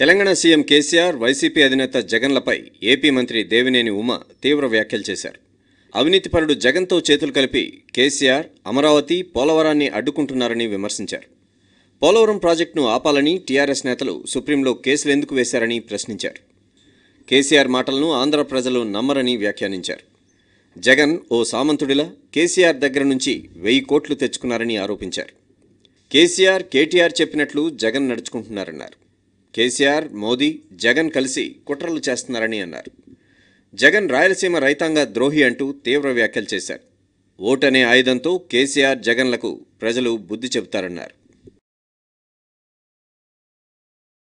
Telangana CM KCR YCP అధినేత జగన్లపై AP మంత్రి దేవినేని ఉమ తీవ్ర వ్యాఖ్యలు చేశారు అవినీతిపరుడు జగన్తో చేతులు కలిపి కేసీఆర్ అమరావతి పోలవరాన్ని అడ్డుకుంటున్నారని విమర్శించారు పోలవరం ప్రాజెక్టును ఆపాలని టీఆర్ఎస్ నేతలు సుప్రీంలో కేసులు ఎందుకు వేశారని ప్రశ్నించారు కేసీఆర్ మాటలను ఆంధ్ర ప్రజలు నమ్మరని వ్యాఖ్యానించారు జగన్ ఓ సామంతుడిలా కేసీఆర్ దగ్గర నుంచి వెయ్యి కోట్లు తెచ్చుకున్నారని ఆరోపించారు కేసీఆర్ కేటీఆర్ చెప్పినట్లు జగన్ నడుచుకుంటున్నారన్నారు కేసీఆర్ మోదీ జగన్ కలిసి కుట్రలు చేస్తున్నారని అన్నారు జగన్ రాయలసీమ రైతాంగ ద్రోహి అంటూ తీవ్ర వ్యాఖ్యలు చేశారు ఓటనే ఆయుధంతో కేసీఆర్ జగన్లకు ప్రజలు బుద్ధి చెబుతారన్నారు